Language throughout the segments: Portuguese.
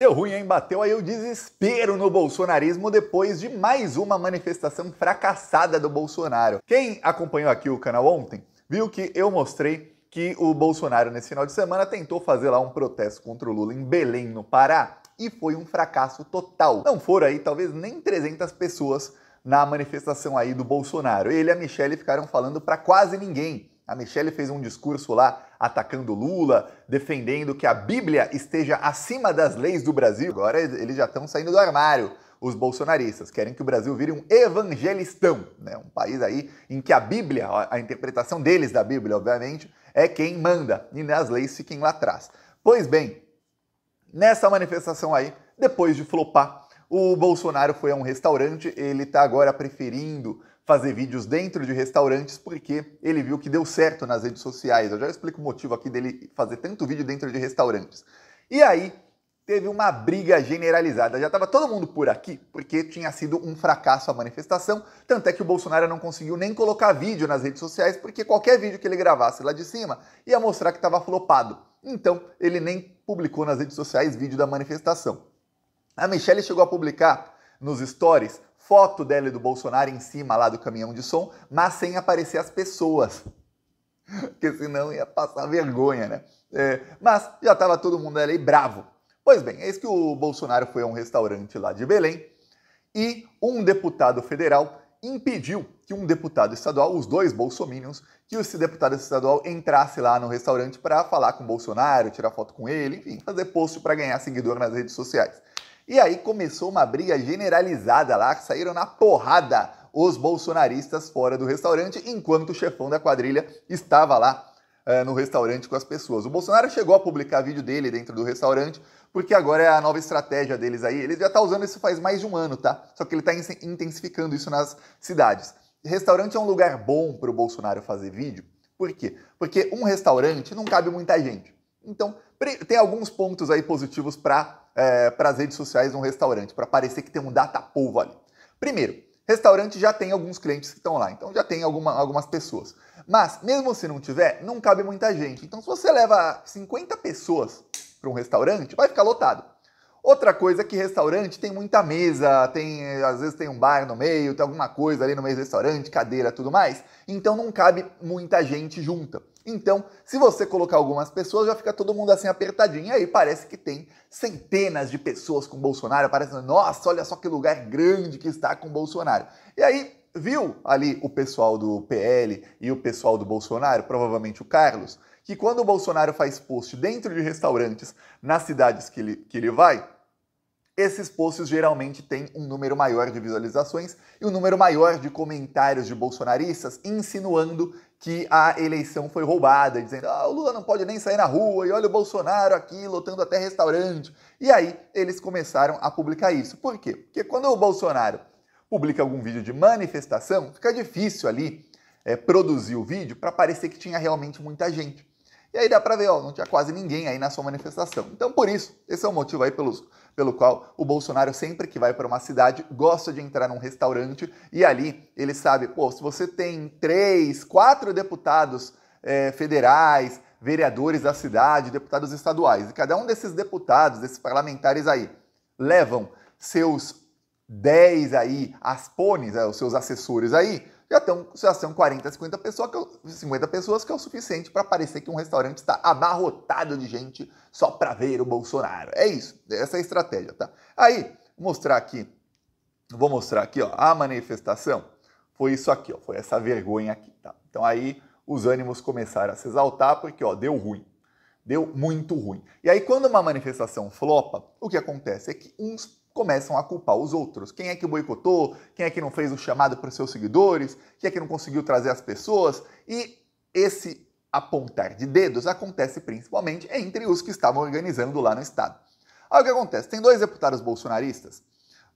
Deu ruim, hein? Bateu aí o desespero no bolsonarismo depois de mais uma manifestação fracassada do Bolsonaro. Quem acompanhou aqui o canal ontem viu que eu mostrei que o Bolsonaro nesse final de semana tentou fazer lá um protesto contra o Lula em Belém, no Pará, e foi um fracasso total. Não foram aí talvez nem 300 pessoas na manifestação aí do Bolsonaro. Ele e a Michelle ficaram falando para quase ninguém. A Michelle fez um discurso lá atacando Lula, defendendo que a Bíblia esteja acima das leis do Brasil. Agora eles já estão saindo do armário, os bolsonaristas. Querem que o Brasil vire um evangelistão, né? um país aí em que a Bíblia, a interpretação deles da Bíblia, obviamente, é quem manda e as leis fiquem lá atrás. Pois bem, nessa manifestação aí, depois de flopar, o Bolsonaro foi a um restaurante, ele está agora preferindo fazer vídeos dentro de restaurantes porque ele viu que deu certo nas redes sociais. Eu já explico o motivo aqui dele fazer tanto vídeo dentro de restaurantes. E aí teve uma briga generalizada. Já estava todo mundo por aqui porque tinha sido um fracasso a manifestação, tanto é que o Bolsonaro não conseguiu nem colocar vídeo nas redes sociais porque qualquer vídeo que ele gravasse lá de cima ia mostrar que estava flopado. Então, ele nem publicou nas redes sociais vídeo da manifestação. A Michelle chegou a publicar nos stories foto dela e do Bolsonaro em cima lá do caminhão de som, mas sem aparecer as pessoas. Porque senão ia passar vergonha, né? É, mas já estava todo mundo ali bravo. Pois bem, eis que o Bolsonaro foi a um restaurante lá de Belém e um deputado federal impediu que um deputado estadual, os dois bolsominions, que esse deputado estadual entrasse lá no restaurante para falar com o Bolsonaro, tirar foto com ele, enfim, fazer post para ganhar seguidor nas redes sociais. E aí começou uma briga generalizada lá, saíram na porrada os bolsonaristas fora do restaurante, enquanto o chefão da quadrilha estava lá uh, no restaurante com as pessoas. O Bolsonaro chegou a publicar vídeo dele dentro do restaurante, porque agora é a nova estratégia deles aí. Ele já está usando isso faz mais de um ano, tá? Só que ele está intensificando isso nas cidades. Restaurante é um lugar bom para o Bolsonaro fazer vídeo. Por quê? Porque um restaurante não cabe muita gente. Então, tem alguns pontos aí positivos para é, para as redes sociais de um restaurante, para parecer que tem um data povo ali. Primeiro, restaurante já tem alguns clientes que estão lá, então já tem alguma, algumas pessoas. Mas, mesmo se não tiver, não cabe muita gente. Então, se você leva 50 pessoas para um restaurante, vai ficar lotado. Outra coisa é que restaurante tem muita mesa, tem às vezes tem um bar no meio, tem alguma coisa ali no meio do restaurante, cadeira, tudo mais. Então não cabe muita gente junta. Então, se você colocar algumas pessoas, já fica todo mundo assim apertadinho. E aí parece que tem centenas de pessoas com Bolsonaro, parece, nossa, olha só que lugar grande que está com Bolsonaro. E aí viu ali o pessoal do PL e o pessoal do Bolsonaro, provavelmente o Carlos, que quando o Bolsonaro faz post dentro de restaurantes nas cidades que ele, que ele vai, esses posts geralmente têm um número maior de visualizações e um número maior de comentários de bolsonaristas insinuando que a eleição foi roubada, dizendo ah, o Lula não pode nem sair na rua e olha o Bolsonaro aqui lotando até restaurante. E aí eles começaram a publicar isso. Por quê? Porque quando o Bolsonaro publica algum vídeo de manifestação, fica difícil ali é, produzir o vídeo para parecer que tinha realmente muita gente. E aí dá para ver, ó, não tinha quase ninguém aí na sua manifestação. Então, por isso, esse é o motivo aí pelos, pelo qual o Bolsonaro, sempre que vai para uma cidade, gosta de entrar num restaurante e ali ele sabe, pô, se você tem três, quatro deputados é, federais, vereadores da cidade, deputados estaduais, e cada um desses deputados, desses parlamentares aí, levam seus 10 aí, aspones, é, os seus assessores aí, já, se já são 40, 50 pessoas, que eu, 50 pessoas, que é o suficiente para parecer que um restaurante está abarrotado de gente só para ver o Bolsonaro. É isso, essa é a estratégia, tá? Aí, vou mostrar aqui, vou mostrar aqui, ó, a manifestação foi isso aqui, ó, foi essa vergonha aqui, tá? Então aí os ânimos começaram a se exaltar porque, ó, deu ruim. Deu muito ruim. E aí, quando uma manifestação flopa, o que acontece é que uns começam a culpar os outros. Quem é que boicotou? Quem é que não fez o chamado para os seus seguidores? Quem é que não conseguiu trazer as pessoas? E esse apontar de dedos acontece principalmente entre os que estavam organizando lá no Estado. Aí o que acontece? Tem dois deputados bolsonaristas,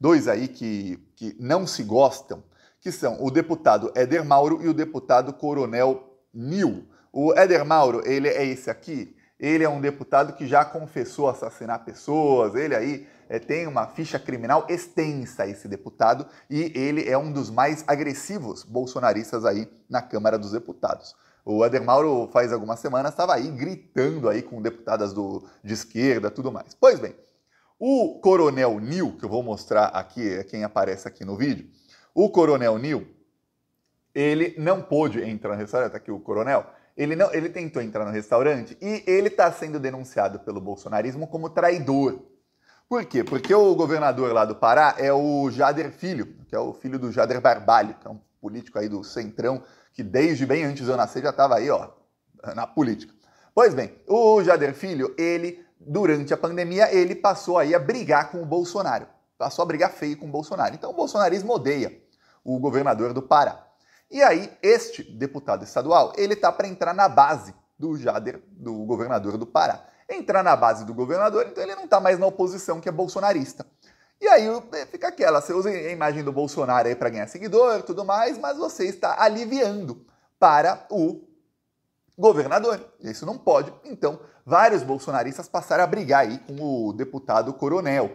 dois aí que, que não se gostam, que são o deputado Éder Mauro e o deputado Coronel Nil. O Éder Mauro, ele é esse aqui, ele é um deputado que já confessou assassinar pessoas, ele aí é, tem uma ficha criminal extensa esse deputado e ele é um dos mais agressivos bolsonaristas aí na Câmara dos Deputados. O Ader Mauro faz algumas semanas estava aí gritando aí com deputadas do, de esquerda, tudo mais. Pois bem, o Coronel Nil, que eu vou mostrar aqui, é quem aparece aqui no vídeo, o Coronel Nil, ele não pôde entrar no restaurante, tá aqui o Coronel, ele, não, ele tentou entrar no restaurante e ele está sendo denunciado pelo bolsonarismo como traidor. Por quê? Porque o governador lá do Pará é o Jader Filho, que é o filho do Jader Barbalho, que é um político aí do Centrão, que desde bem antes de eu nascer já estava aí, ó, na política. Pois bem, o Jader Filho, ele, durante a pandemia, ele passou aí a brigar com o Bolsonaro. Passou a brigar feio com o Bolsonaro. Então o bolsonarismo odeia o governador do Pará. E aí, este deputado estadual, ele tá para entrar na base do Jader, do governador do Pará entrar na base do governador, então ele não está mais na oposição que é bolsonarista. E aí eh, fica aquela, você usa a imagem do Bolsonaro aí para ganhar seguidor e tudo mais, mas você está aliviando para o governador. Isso não pode. Então, vários bolsonaristas passaram a brigar aí com o deputado Coronel.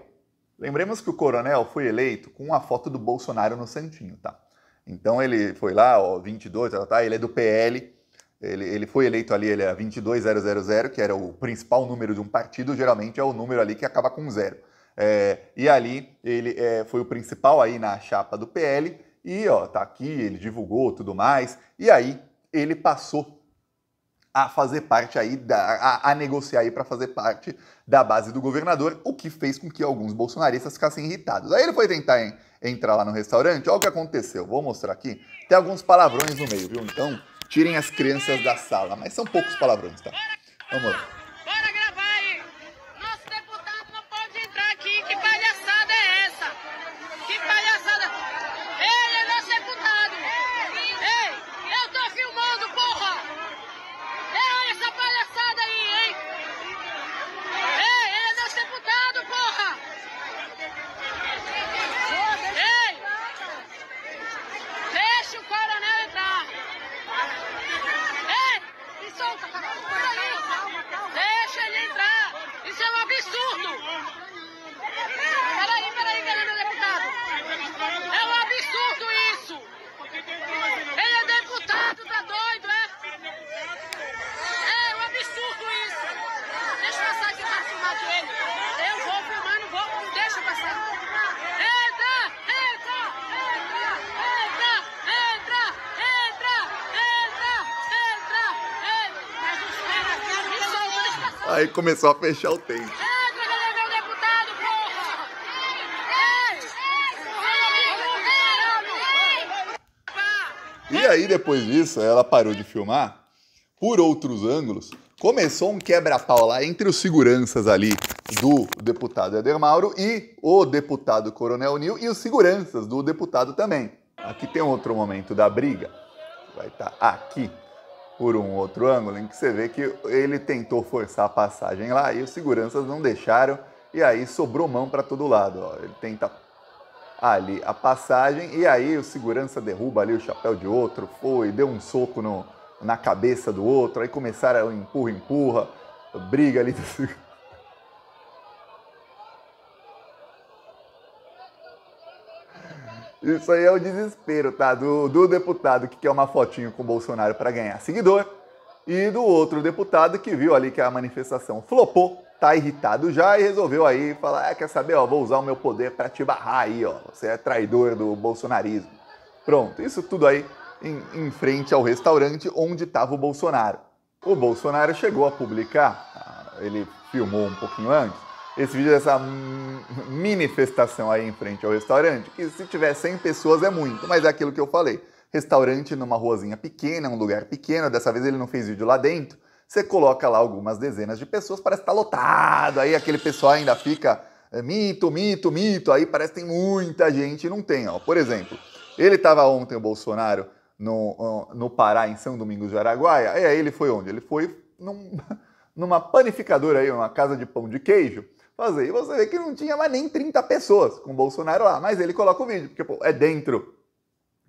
Lembremos que o Coronel foi eleito com a foto do Bolsonaro no Santinho, tá? Então ele foi lá, ó, 22, tá, tá, ele é do PL, ele, ele foi eleito ali, ele é 22000, que era o principal número de um partido, geralmente é o número ali que acaba com zero. É, e ali ele é, foi o principal aí na chapa do PL, e ó, tá aqui, ele divulgou tudo mais, e aí ele passou a fazer parte aí, da, a, a negociar aí para fazer parte da base do governador, o que fez com que alguns bolsonaristas ficassem irritados. Aí ele foi tentar hein, entrar lá no restaurante, olha o que aconteceu, vou mostrar aqui, tem alguns palavrões no meio, viu? Então, Tirem as crianças da sala, mas são poucos palavrões, tá? Vamos lá. Aí começou a fechar o tempo. E aí, depois disso, ela parou de filmar. Por outros ângulos, começou um quebra-pau lá entre os seguranças ali do deputado Eder Mauro e o deputado Coronel Nil e os seguranças do deputado também. Aqui tem outro momento da briga. Vai estar tá aqui por um outro ângulo, em que você vê que ele tentou forçar a passagem lá e os seguranças não deixaram, e aí sobrou mão para todo lado. Ó. Ele tenta ali a passagem, e aí o segurança derruba ali o chapéu de outro, foi, deu um soco no, na cabeça do outro, aí começaram a empurra, empurra, briga ali. Isso aí é o desespero, tá? Do, do deputado que quer uma fotinho com o Bolsonaro para ganhar seguidor e do outro deputado que viu ali que a manifestação flopou, tá irritado já e resolveu aí falar: ah, quer saber, ó, vou usar o meu poder para te barrar aí, ó. Você é traidor do bolsonarismo. Pronto, isso tudo aí em, em frente ao restaurante onde estava o Bolsonaro. O Bolsonaro chegou a publicar, ah, ele filmou um pouquinho antes esse vídeo dessa é manifestação aí em frente ao restaurante, que se tiver 100 pessoas é muito, mas é aquilo que eu falei. Restaurante numa ruazinha pequena, um lugar pequeno, dessa vez ele não fez vídeo lá dentro. Você coloca lá algumas dezenas de pessoas, parece estar tá lotado. Aí aquele pessoal ainda fica é, mito, mito, mito. Aí parece que tem muita gente e não tem, ó. Por exemplo, ele estava ontem, o Bolsonaro, no, no Pará, em São Domingos do Araguaia. E aí ele foi onde? Ele foi num, numa panificadora aí, uma casa de pão de queijo fazer. E você vê que não tinha mais nem 30 pessoas com o Bolsonaro lá, mas ele coloca o vídeo, porque pô, é dentro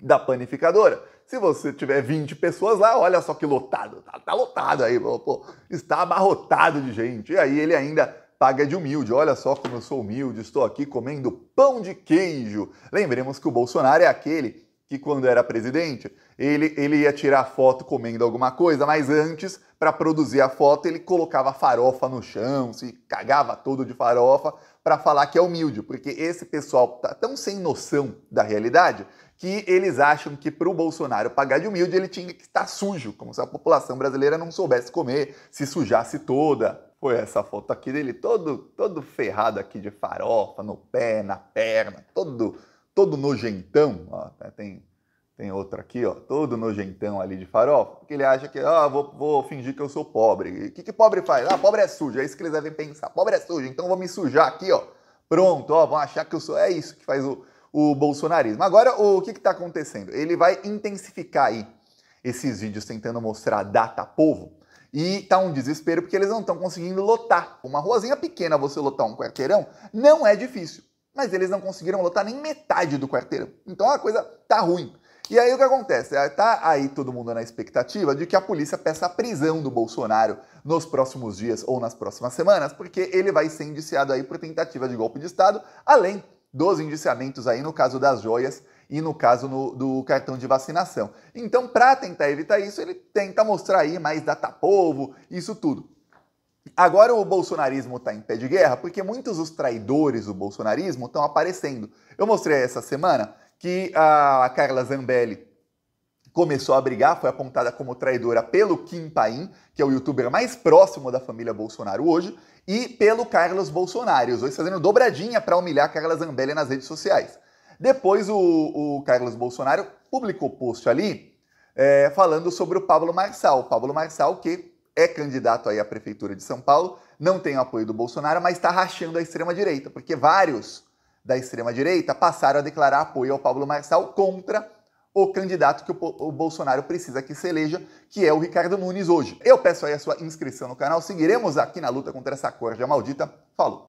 da panificadora. Se você tiver 20 pessoas lá, olha só que lotado, tá, tá lotado aí, pô, está abarrotado de gente. E aí ele ainda paga de humilde. Olha só como eu sou humilde, estou aqui comendo pão de queijo. Lembremos que o Bolsonaro é aquele que quando era presidente, ele, ele ia tirar foto comendo alguma coisa, mas antes, para produzir a foto, ele colocava farofa no chão, se cagava todo de farofa para falar que é humilde, porque esse pessoal tá tão sem noção da realidade que eles acham que para o Bolsonaro pagar de humilde ele tinha que estar tá sujo, como se a população brasileira não soubesse comer, se sujasse toda. Foi essa foto aqui dele todo todo ferrado aqui de farofa no pé, na perna, todo todo nojentão, ó, né, tem, tem outra aqui, ó, todo nojentão ali de farofa, porque ele acha que, ah, vou, vou fingir que eu sou pobre. O que, que pobre faz? Ah, pobre é sujo, é isso que eles devem pensar. Pobre é sujo, então vou me sujar aqui, ó. Pronto, ó, vão achar que eu sou. É isso que faz o, o bolsonarismo. Agora, o que está acontecendo? Ele vai intensificar aí esses vídeos tentando mostrar data povo. E tá um desespero porque eles não estão conseguindo lotar. Uma ruazinha pequena, você lotar um quarteirão, não é difícil mas eles não conseguiram lotar nem metade do quarteiro. Então a coisa tá ruim. E aí o que acontece? É, tá aí todo mundo na expectativa de que a polícia peça a prisão do Bolsonaro nos próximos dias ou nas próximas semanas, porque ele vai ser indiciado aí por tentativa de golpe de Estado, além dos indiciamentos aí no caso das joias e no caso no, do cartão de vacinação. Então, para tentar evitar isso, ele tenta mostrar aí mais data povo, isso tudo. Agora o bolsonarismo está em pé de guerra porque muitos dos traidores do bolsonarismo estão aparecendo. Eu mostrei essa semana que a Carla Zambelli começou a brigar, foi apontada como traidora pelo Kim Paim, que é o youtuber mais próximo da família Bolsonaro hoje, e pelo Carlos Bolsonaro, os dois fazendo dobradinha para humilhar Carla Zambelli nas redes sociais. Depois o, o Carlos Bolsonaro publicou post ali é, falando sobre o Pablo Marçal. O Pablo Marçal que é candidato aí à prefeitura de São Paulo, não tem o apoio do Bolsonaro, mas está rachando a extrema-direita, porque vários da extrema-direita passaram a declarar apoio ao Pablo Marçal contra o candidato que o Bolsonaro precisa que se eleja, que é o Ricardo Nunes hoje. Eu peço aí a sua inscrição no canal, seguiremos aqui na luta contra essa corja maldita. Falou!